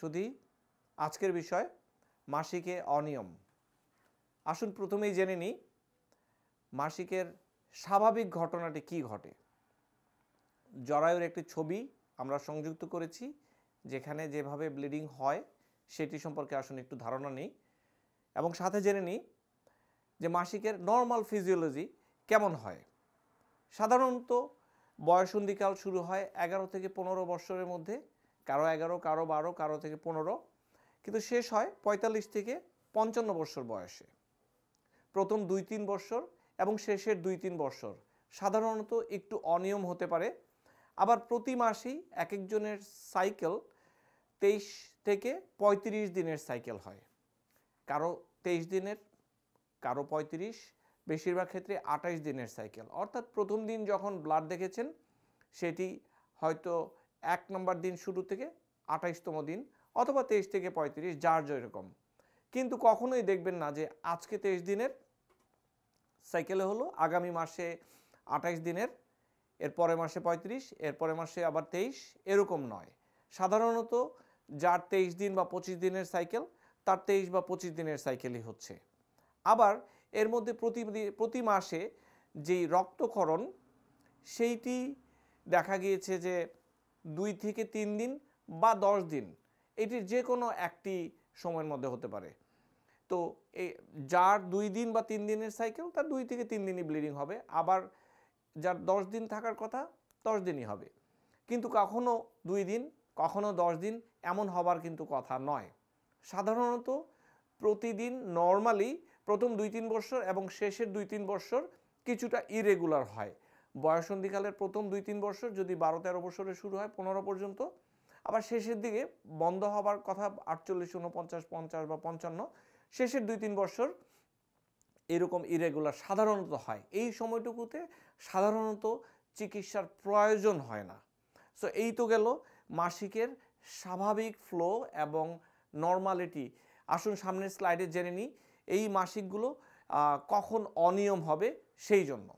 শুধু আজকের বিষয় মাসিকে অনিয়ম আসুন প্রথমেই জেনে নিই মাসিকের স্বাভাবিক ঘটনাটি কি ঘটে জরায়ুর একটি ছবি আমরা সংযুক্ত করেছি যেখানে যেভাবে ব্লিডিং হয় সেটি সম্পর্কে আসুন একটু ধারণা নিই এবং সাথে জেনে নিই যে মাসিকের নর্মাল ফিজিওলজি কেমন হয় সাধারণত বয়সন্ধিকাল শুরু হয় এগারো থেকে পনেরো বছরের মধ্যে কারো এগারো কারো বারো কারো থেকে পনেরো কিন্তু শেষ হয় ৪৫ থেকে পঞ্চান্ন বছর বয়সে প্রথম দুই তিন বছর এবং শেষের দুই তিন বছর সাধারণত একটু অনিয়ম হতে পারে আবার প্রতি মাসেই এক একজনের সাইকেল তেইশ থেকে ৩৫ দিনের সাইকেল হয় কারো তেইশ দিনের কারো ৩৫ বেশিরভাগ ক্ষেত্রে আঠাশ দিনের সাইকেল অর্থাৎ প্রথম দিন যখন ব্লাড দেখেছেন সেটি হয়তো এক নম্বর দিন শুরু থেকে আঠাইশতম দিন অথবা তেইশ থেকে পঁয়ত্রিশ যার যেরকম কিন্তু কখনোই দেখবেন না যে আজকে তেইশ দিনের সাইকেলে হলো আগামী মাসে আঠাইশ দিনের এর পরের মাসে পঁয়ত্রিশ এর পরের মাসে আবার তেইশ এরকম নয় সাধারণত যার তেইশ দিন বা পঁচিশ দিনের সাইকেল তার তেইশ বা পঁচিশ দিনের সাইকেলই হচ্ছে আবার এর মধ্যে প্রতি প্রতি মাসে যেই রক্তক্ষরণ সেইটি দেখা গিয়েছে যে দুই থেকে তিন দিন বা দশ দিন এটির যে কোনো একটি সময়ের মধ্যে হতে পারে তো যার দুই দিন বা তিন দিনের সাইকেল তার দুই থেকে তিন দিনই ব্লিডিং হবে আবার যার দশ দিন থাকার কথা দশ দিনই হবে কিন্তু কখনও দুই দিন কখনও দশ দিন এমন হবার কিন্তু কথা নয় সাধারণত প্রতিদিন নর্মালি প্রথম দুই তিন বছর এবং শেষের দুই তিন বছর কিছুটা ইরেগুলার হয় বয়সন্ধিকালের প্রথম দুই তিন বছর যদি বারো তেরো বছরে শুরু হয় পনেরো পর্যন্ত আবার শেষের দিকে বন্ধ হবার কথা আটচল্লিশ উনপঞ্চাশ পঞ্চাশ বা পঞ্চান্ন শেষের দুই তিন বছর এরকম ইরেগুলার সাধারণত হয় এই সময়টুকুতে সাধারণত চিকিৎসার প্রয়োজন হয় না সো এই তো গেল মাসিকের স্বাভাবিক ফ্লো এবং নর্মালিটি আসুন সামনের স্লাইডে জেনে নিই এই মাসিকগুলো কখন অনিয়ম হবে সেই জন্য